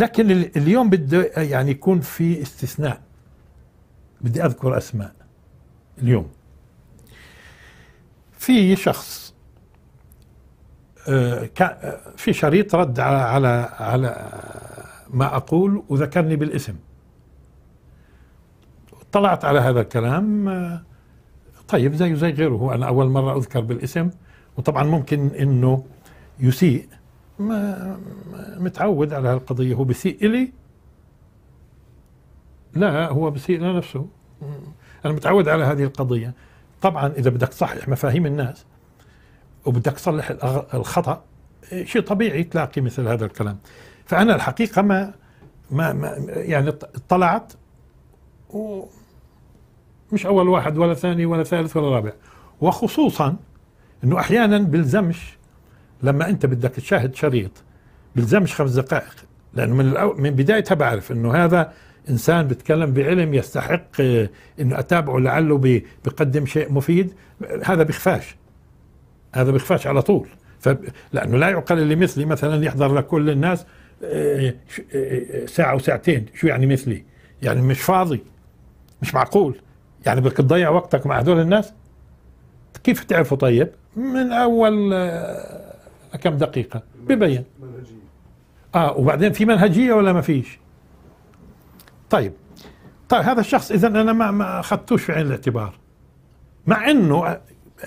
لكن اليوم بده يعني يكون في استثناء بدي اذكر اسماء اليوم في شخص آه، آه، في شريط رد على على على ما اقول وذكرني بالاسم اطلعت على هذا الكلام آه، طيب زيه زي غيره انا اول مره اذكر بالاسم وطبعا ممكن انه يسيء ما متعود على هالقضية هو بيسيء إلي لا هو بيسيء لنفسه أنا متعود على هذه القضية طبعا إذا بدك تصحح مفاهيم الناس وبدك تصلح الخطأ شيء طبيعي تلاقي مثل هذا الكلام فأنا الحقيقة ما ما, ما يعني اطلعت ومش أول واحد ولا ثاني ولا ثالث ولا رابع وخصوصا أنه أحيانا بلزمش لما انت بدك تشاهد شريط بلزمش خمس دقائق لانه من الأو... من بدايتها بعرف انه هذا انسان بيتكلم بعلم يستحق آه، انه اتابعه لعله بي... بيقدم شيء مفيد هذا بخفاش هذا بخفاش على طول ف... لانه لا يعقل اللي مثلي مثلا يحضر لكل الناس آه، آه، ساعه وساعتين شو يعني مثلي يعني مش فاضي مش معقول يعني بدك تضيع وقتك مع هذول الناس كيف تعرفوا طيب من اول كم دقيقة ببين آه وبعدين في منهجية ولا ما فيش طيب طيب هذا الشخص إذا أنا ما ما أخذتوش في عين الاعتبار مع أنه آه،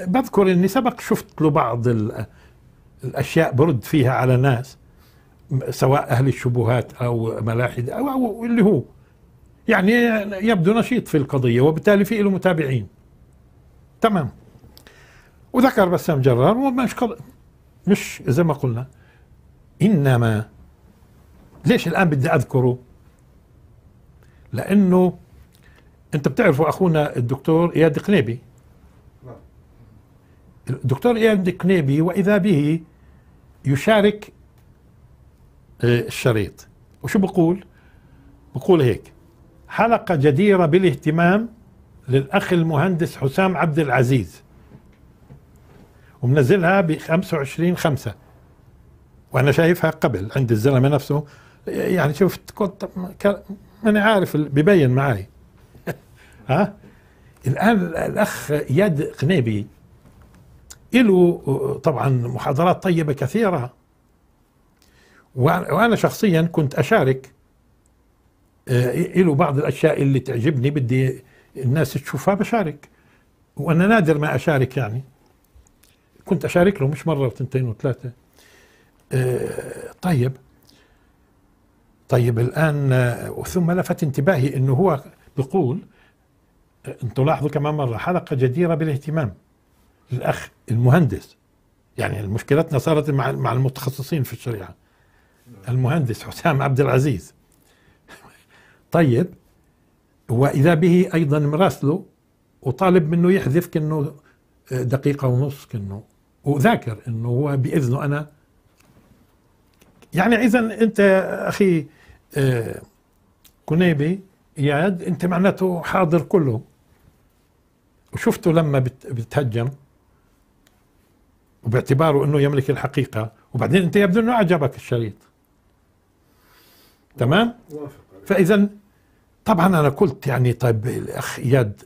بذكر أني سبق شفت له بعض الأشياء برد فيها على ناس سواء أهل الشبهات أو ملاحدة أو, أو اللي هو يعني يبدو نشيط في القضية وبالتالي في له متابعين تمام وذكر بسام جرار ومش مش زي ما قلنا إنما ليش الآن بدي أذكره لأنه أنت بتعرفوا أخونا الدكتور إياد قنيبي الدكتور إياد قنيبي وإذا به يشارك آه، الشريط وشو بقول بقول هيك حلقة جديرة بالاهتمام للأخ المهندس حسام عبد العزيز ومنزلها ب 25 5 وانا شايفها قبل عند الزلمه نفسه يعني شفت كنت ماني عارف ببين معي ها الان الاخ يد قنيبي له طبعا محاضرات طيبه كثيره وانا شخصيا كنت اشارك آه، له بعض الاشياء اللي تعجبني بدي الناس تشوفها بشارك وانا نادر ما اشارك يعني كنت أشارك له مش مرة وثنتين وثلاثة آه، طيب طيب الآن آه، ثم لفت انتباهي أنه هو بيقول آه، أنتم لاحظوا كمان مرة حلقة جديرة بالاهتمام الأخ المهندس يعني مشكلتنا صارت مع مع المتخصصين في الشريعة المهندس حسام عبد العزيز طيب وإذا به أيضا مراسله وطالب منه يحذف كأنه دقيقة ونص كأنه وذاكر انه هو باذنه انا يعني اذا انت اخي آه، كنيبي اياد انت معناته حاضر كله وشفته لما بتهجم وباعتباره انه يملك الحقيقه وبعدين انت يبدو انه اعجبك الشريط تمام فاذا طبعا انا قلت يعني طيب الاخ اياد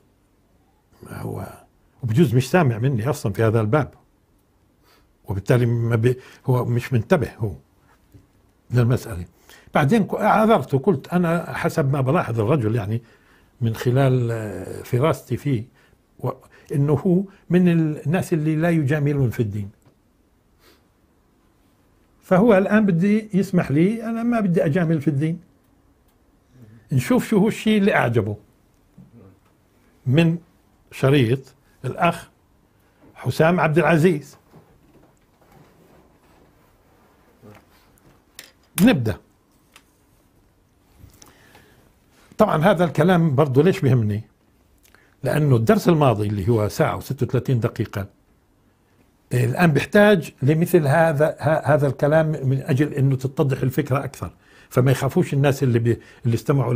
هو وبجوز مش سامع مني اصلا في هذا الباب وبالتالي ما بي هو مش منتبه هو للمسألة بعدين عذرت وقلت أنا حسب ما بلاحظ الرجل يعني من خلال آه، فراستي فيه أنه هو من الناس اللي لا يجاملون في الدين فهو الآن بدي يسمح لي أنا ما بدي أجامل في الدين نشوف شو هو الشيء اللي أعجبه من شريط الأخ حسام عبد العزيز نبدأ طبعا هذا الكلام برضه ليش بهمني لأنه الدرس الماضي اللي هو ساعة و36 دقيقة إيه، الآن بيحتاج لمثل هذا هذا الكلام من أجل أنه تتضح الفكرة أكثر فما يخافوش الناس اللي بي اللي استمعوا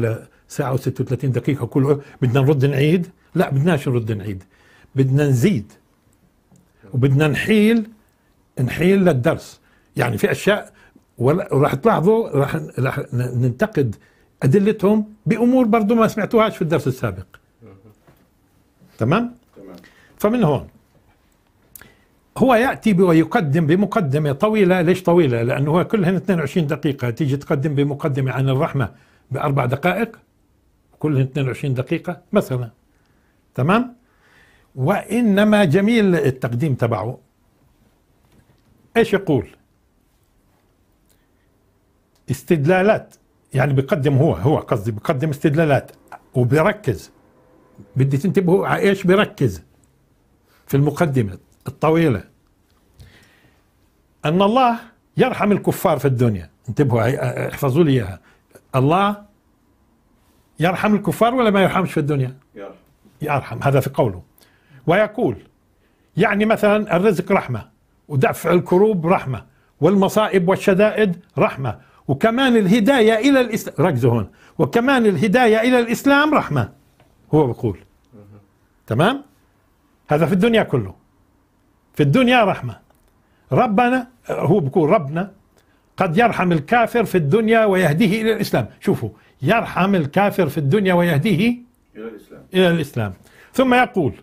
لساعة و36 دقيقة كله بدنا نرد نعيد لا بدناش نرد نعيد بدنا نزيد وبدنا نحيل نحيل للدرس يعني في أشياء وراح تلاحظوا راح راح ننتقد ادلتهم بامور برضو ما سمعتوهاش في الدرس السابق تمام فمن هون هو ياتي ويقدم بمقدمه طويله ليش طويله لانه هو كلهن 22 دقيقه تيجي تقدم بمقدمه عن الرحمه باربع دقائق كلهن 22 دقيقه مثلا تمام وانما جميل التقديم تبعه ايش يقول استدلالات يعني بيقدم هو هو قصدي بيقدم استدلالات وبيركز بدي تنتبهوا على ايش بيركز في المقدمة الطويلة أن الله يرحم الكفار في الدنيا انتبهوا احفظوا لي إياها الله يرحم الكفار ولا ما يرحمش في الدنيا يرحم, يرحم. هذا في قوله ويقول يعني مثلا الرزق رحمة ودفع الكروب رحمة والمصائب والشدائد رحمة وكمان الهداية إلى الإسلام ركزوا هون وكمان الهداية إلى الإسلام رحمة هو بقول تمام هذا في الدنيا كله في الدنيا رحمة ربنا هو بقول ربنا قد يرحم الكافر في الدنيا ويهديه إلى الإسلام شوفوا يرحم الكافر في الدنيا ويهديه إلى الإسلام إلى الإسلام ثم يقول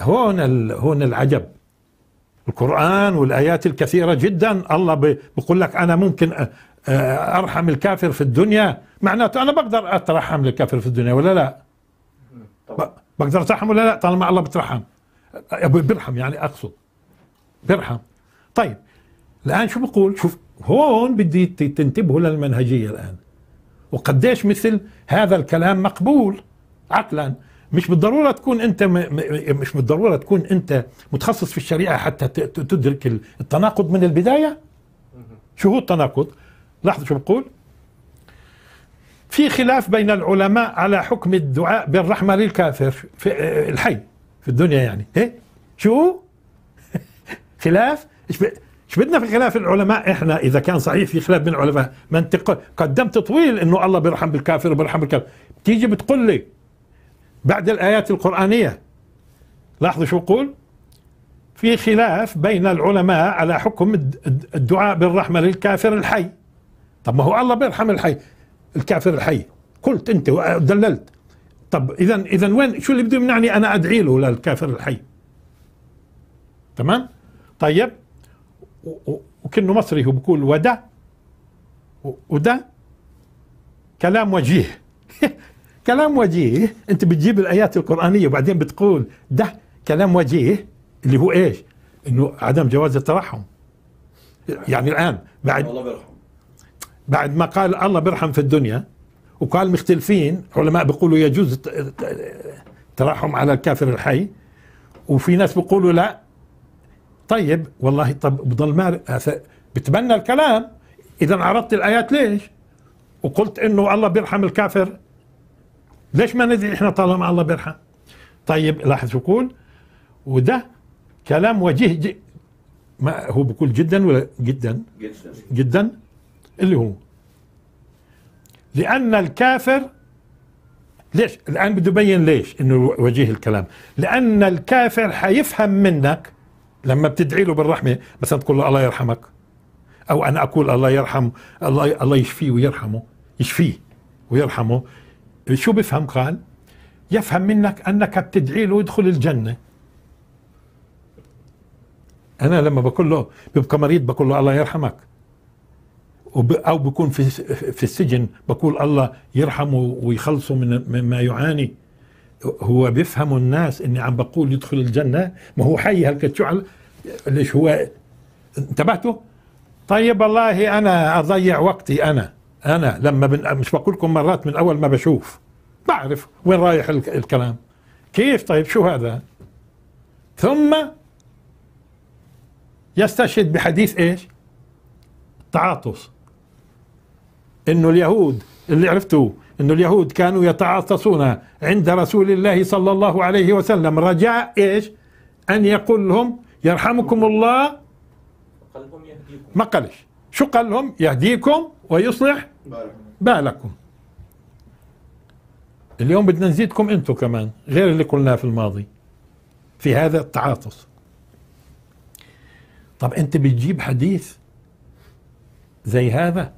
هون هون العجب القرآن والآيات الكثيرة جدا الله بيقول لك أنا ممكن آه، آه، أرحم الكافر في الدنيا معناته أنا بقدر أترحم للكافر في الدنيا ولا لا بقدر أترحم ولا لا طالما الله بترحم آه، بيرحم يعني أقصد بيرحم طيب الآن شو بقول شوف هون بدي تنتبهوا للمنهجية الآن وقديش مثل هذا الكلام مقبول عقلا مش بالضروره تكون انت م... مش بالضروره تكون انت متخصص في الشريعه حتى تدرك التناقض من البدايه شو هو التناقض لاحظوا شو بقول في خلاف بين العلماء على حكم الدعاء بالرحمه للكافر في الحي في الدنيا يعني ايه شو خلاف ايش ايش بدنا في خلاف العلماء احنا اذا كان صحيح في خلاف بين العلماء ما انت قدمت طويل انه الله بيرحم بالكافر وبيرحم بالكافر بتيجي بتقول لي بعد الآيات القرآنية لاحظوا شو يقول في خلاف بين العلماء على حكم الدعاء بالرحمة للكافر الحي طب ما هو الله بيرحم الحي الكافر الحي قلت أنت ودللت طب إذا إذا وين شو اللي بده يمنعني أنا أدعي له للكافر الحي تمام طيب وكنه مصري هو بقول ودا ودا كلام وجيه كلام وجيه انت بتجيب الايات القرانيه وبعدين بتقول ده كلام وجيه اللي هو ايش؟ انه عدم جواز الترحم يعني الان بعد الله بيرحم بعد ما قال الله بيرحم في الدنيا وقال مختلفين علماء بيقولوا يجوز الترحم على الكافر الحي وفي ناس بيقولوا لا طيب والله طب بضل ما بتبنى الكلام اذا عرضت الايات ليش؟ وقلت انه الله بيرحم الكافر ليش ما ندري احنا طالما الله بيرحم طيب لاحظ يقول وده كلام وجيه جي ما هو بيقول جدا ولا جدا جدا جدا اللي هو لأن الكافر ليش الآن بده يبين ليش إنه وجيه الكلام لأن الكافر حيفهم منك لما بتدعي له بالرحمة مثلا تقول له الله يرحمك أو أنا أقول الله يرحم الله الله يشفيه ويرحمه يشفيه ويرحمه شو بفهم قال يفهم منك أنك بتدعي له يدخل الجنة أنا لما بقول له ببقى مريض بقول له الله يرحمك أو بكون في, في السجن بقول الله يرحمه ويخلصه من مما يعاني هو بيفهم الناس اني عم بقول يدخل الجنه ما هو حي هلقيت شو ليش هو انتبهتوا طيب والله انا اضيع وقتي انا انا لما بن... مش بقول لكم مرات من اول ما بشوف بعرف وين رايح الكلام كيف طيب شو هذا ثم يستشهد بحديث ايش تعاطس انه اليهود اللي عرفتوا انه اليهود كانوا يتعاطسون عند رسول الله صلى الله عليه وسلم رجاء ايش ان يقول لهم يرحمكم الله ما قالش شو قال لهم يهديكم ويصلح بالكم اليوم بدنا نزيدكم انتم كمان غير اللي قلناه في الماضي في هذا التعاطف طب انت بتجيب حديث زي هذا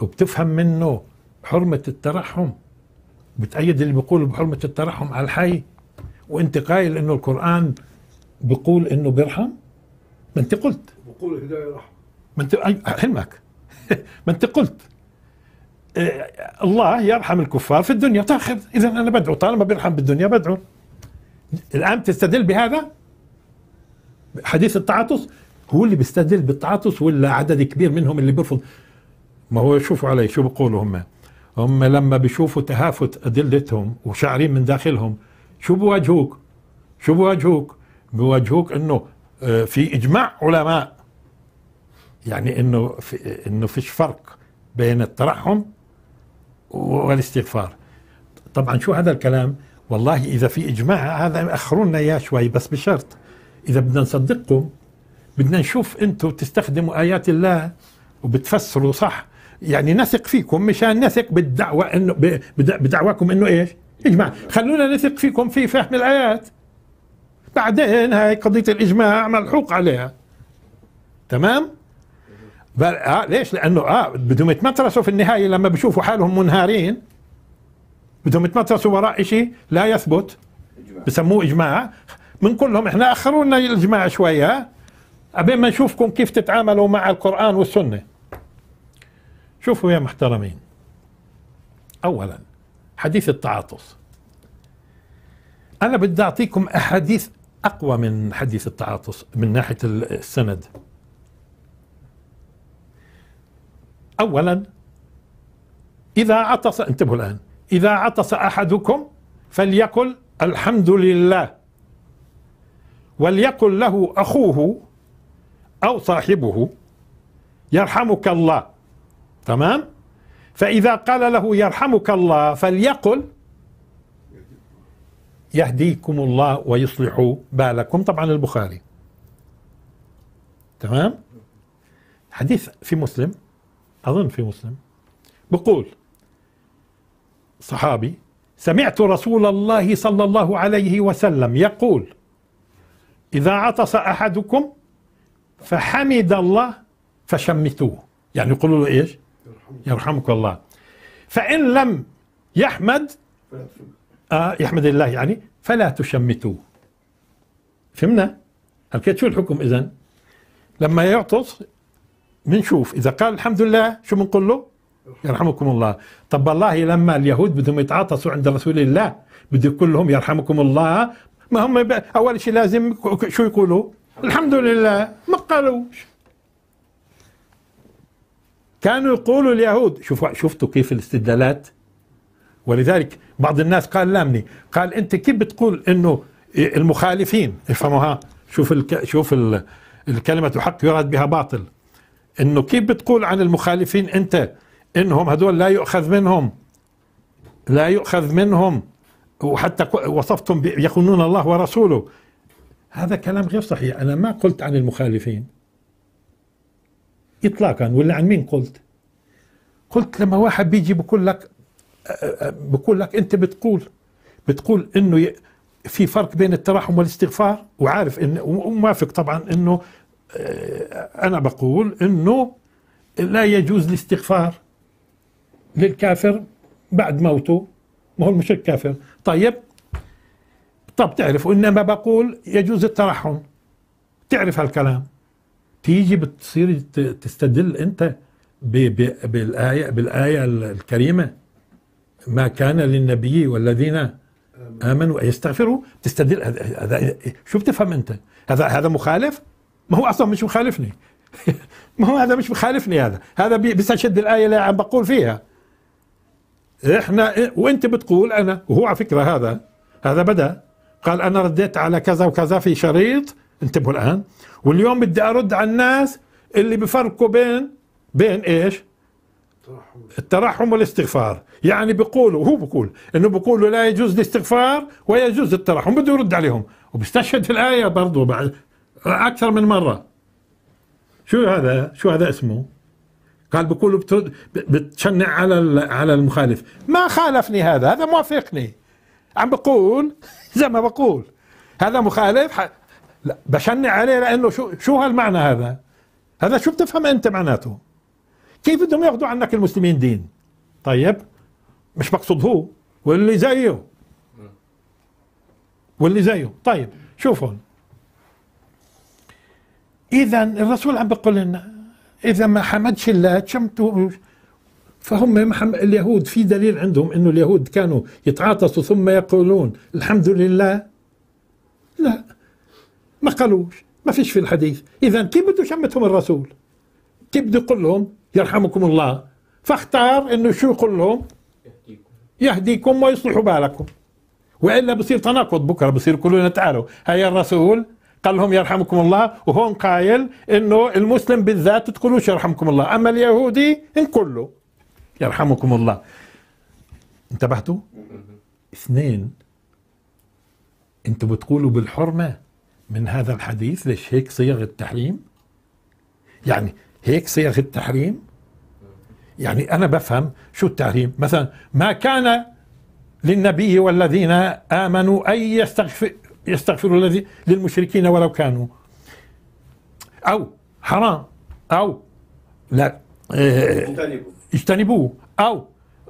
وبتفهم منه حرمة الترحم بتأيد اللي بيقول بحرمة الترحم على الحي وانت قايل انه القرآن بيقول انه بيرحم ما انت قلت بقول هداية رحمة ما انت حلمك ما انت قلت إيه، الله يرحم الكفار في الدنيا تاخذ اذا انا بدعو طالما بيرحم بالدنيا بدعو الان تستدل بهذا حديث التعاطس هو اللي بيستدل بالتعاطس ولا عدد كبير منهم اللي بيرفض ما هو شوفوا علي شو بيقولوا هم هم لما بيشوفوا تهافت ادلتهم وشاعرين من داخلهم شو بواجهوك شو بواجهوك بواجهوك انه آه، في اجماع علماء يعني انه في انه فيش فرق بين الترحم والاستغفار طبعا شو هذا الكلام والله اذا في اجماع هذا اخرونا اياه شوي بس بشرط اذا بدنا نصدقكم بدنا نشوف انتم بتستخدموا ايات الله وبتفسروا صح يعني نثق فيكم مشان نثق بالدعوة انه بدعواكم انه ايش؟ اجماع خلونا نثق فيكم في فهم الايات بعدين هاي قضية الاجماع ملحوق عليها تمام؟ بل آه ليش لانه اه بدهم يتمترسوا في النهايه لما بيشوفوا حالهم منهارين بدهم يتمترسوا وراء شيء لا يثبت بسموه اجماع من كلهم احنا اخرونا الاجماع شويه قبل ما نشوفكم كيف تتعاملوا مع القران والسنه شوفوا يا محترمين اولا حديث التعاطف انا بدي اعطيكم احاديث اقوى من حديث التعاطف من ناحيه السند أولا إذا عطس انتبهوا الآن إذا عطس أحدكم فليقل الحمد لله وليقل له أخوه أو صاحبه يرحمك الله تمام فإذا قال له يرحمك الله فليقل يهديكم الله ويصلح بالكم طبعا البخاري تمام حديث في مسلم أظن في مسلم بقول صحابي سمعت رسول الله صلى الله عليه وسلم يقول إذا عطس أحدكم فحمد الله فشمتوه يعني يقولوا له إيش يرحمك الله فإن لم يحمد آه يحمد الله يعني فلا تشمتوه فهمنا؟ الكيت شو الحكم إذن لما يعطس بنشوف اذا قال الحمد لله شو بنقول له يرحمكم الله طب والله لما اليهود بدهم يتعاطسوا عند رسول الله بده يقول لهم يرحمكم الله ما هم اول شيء لازم شو يقولوا الحمد لله ما قالوش كانوا يقولوا اليهود شوفوا شفتوا كيف الاستدلالات ولذلك بعض الناس قال لامني قال انت كيف بتقول انه المخالفين افهموها شوف الك... شوف الكلمه حق يراد بها باطل انه كيف بتقول عن المخالفين انت انهم هدول لا يؤخذ منهم لا يؤخذ منهم وحتى وصفتهم يخونون الله ورسوله هذا كلام غير صحيح انا ما قلت عن المخالفين اطلاقا ولا عن مين قلت قلت لما واحد بيجي بقول لك بقول لك انت بتقول بتقول انه في فرق بين التراحم والاستغفار وعارف ان وموافق طبعا انه أنا بقول أنه لا يجوز الاستغفار للكافر بعد موته ما هو المشرك كافر طيب طب تعرف إنما بقول يجوز الترحم تعرف هالكلام تيجي بتصير تستدل أنت بالآية, بالآية الكريمة ما كان للنبي والذين آمنوا يستغفروا تستدل هذا شو بتفهم أنت هذا هذا مخالف ما هو اصلا مش مخالفني ما هو هذا مش مخالفني هذا هذا بيستشد الايه اللي عم بقول فيها احنا وانت بتقول انا وهو على فكره هذا هذا بدا قال انا رديت على كذا وكذا في شريط انتبهوا الان واليوم بدي ارد على الناس اللي بفرقوا بين بين ايش؟ الترحم والاستغفار يعني بيقولوا هو بيقول انه بيقولوا لا يجوز الاستغفار ويجوز الترحم بده يرد عليهم وبيستشهد في الايه برضه أكثر من مرة شو هذا شو هذا اسمه قال بقول بتشنع على على المخالف ما خالفني هذا هذا موافقني عم بقول زي ما بقول هذا مخالف ح... لا بشنع عليه لانه شو شو هالمعنى هذا هذا شو بتفهم انت معناته كيف بدهم ياخذوا عنك المسلمين دين طيب مش مقصود هو واللي زيه واللي زيه طيب شوف هون اذا الرسول عم بيقول لنا اذا ما حمدش الله شمتوا فهم اليهود في دليل عندهم انه اليهود كانوا يتعاطسوا ثم يقولون الحمد لله لا ما قالوش ما فيش في الحديث اذا كيف بده شمتهم الرسول كيف بده يقول لهم يرحمكم الله فاختار انه شو يقول لهم يهديكم ويصلح بالكم والا بصير تناقض بكره بصير يقولوا لنا تعالوا هيا الرسول قال لهم يرحمكم الله وهون قايل انه المسلم بالذات تقولوش يرحمكم الله اما اليهودي ان كله يرحمكم الله انتبهتوا اثنين انتوا بتقولوا بالحرمة من هذا الحديث ليش هيك صيغ التحريم يعني هيك صيغ التحريم يعني انا بفهم شو التحريم مثلا ما كان للنبي والذين امنوا ان يستغفر يستغفر الذي للمشركين ولو كانوا أو حرام أو لا اجتنبوه أو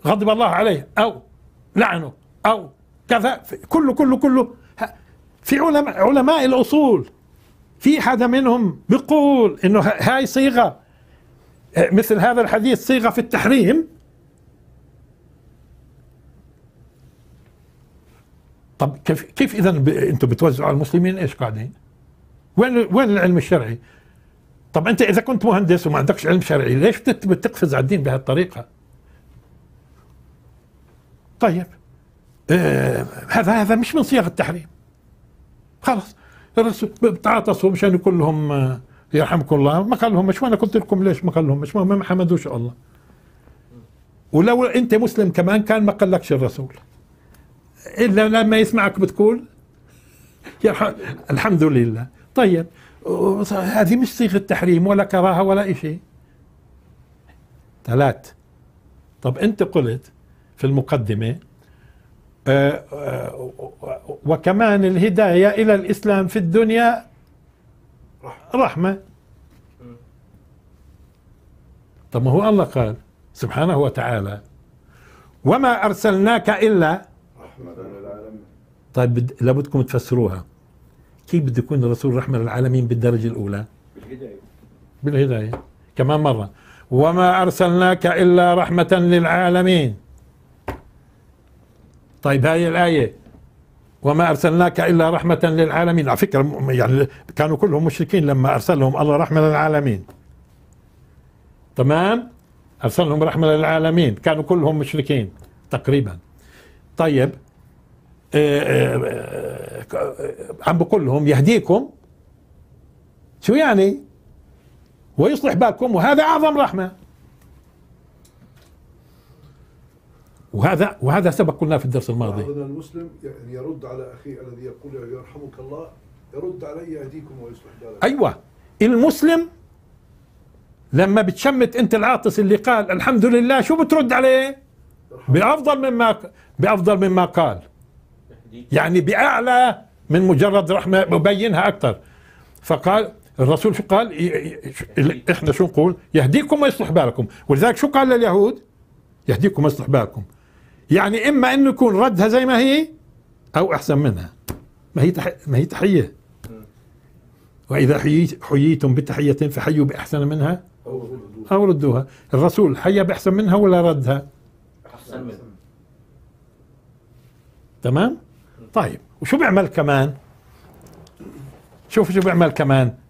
غضب الله عليه أو لعنه أو كذا كله كله كله في علماء, علماء الأصول في حدا منهم بيقول انه هاي صيغه مثل هذا الحديث صيغه في التحريم طب كيف كيف اذا ب... انتم بتوزعوا على المسلمين ايش قاعدين؟ وين وين العلم الشرعي؟ طب انت اذا كنت مهندس وما عندكش علم شرعي ليش بتقفز على الدين بهالطريقه؟ طيب آه هذا هذا مش من صيغ التحريم خلص بتعاطسوا مشان يقول لهم آه يرحمكم الله ما قال لهم مش وانا قلت لكم ليش ما قال لهم مش ما حمدوش الله ولو انت مسلم كمان كان ما قالكش الرسول الا لما يسمعك بتقول الحمد لله طيب هذه مش صيغه تحريم ولا كراهه ولا شيء ثلاث طب انت قلت في المقدمه آه، آه، وكمان الهدايه الى الاسلام في الدنيا رحمه طب ما هو الله قال سبحانه وتعالى وما ارسلناك الا رحمة للعالمين طيب بد... لابدكم تفسروها كيف بده يكون الرسول رحمة للعالمين بالدرجة الأولى بالهداية بالهداية كمان مرة وما أرسلناك إلا رحمة للعالمين طيب هاي الآية وما أرسلناك إلا رحمة للعالمين على فكرة يعني كانوا كلهم مشركين لما أرسلهم الله رحمة للعالمين تمام أرسلهم رحمة للعالمين كانوا كلهم مشركين تقريبا طيب آه، آه، آه، عم بقول لهم يهديكم شو يعني ويصلح بالكم وهذا أعظم رحمة وهذا وهذا سبق قلنا في الدرس الماضي هذا المسلم يعني يرد على اخيه الذي يقول يرحمك الله يرد علي يهديكم ويصلح بالكم ايوه المسلم لما بتشمت انت العاطس اللي قال الحمد لله شو بترد عليه بافضل مما بافضل مما قال يعني بأعلى من مجرد رحمة مبينها أكثر فقال الرسول شو قال احنا شو نقول يهديكم ويصلح بالكم ولذلك شو قال لليهود يهديكم ويصلح بالكم يعني اما انه يكون ردها زي ما هي او احسن منها ما هي ما هي تحيه واذا حييت... حييتم بتحيه فحيوا باحسن منها او ردوها الرسول حيا باحسن منها ولا ردها احسن منها تمام طيب وشو بيعمل كمان شوف شو بيعمل كمان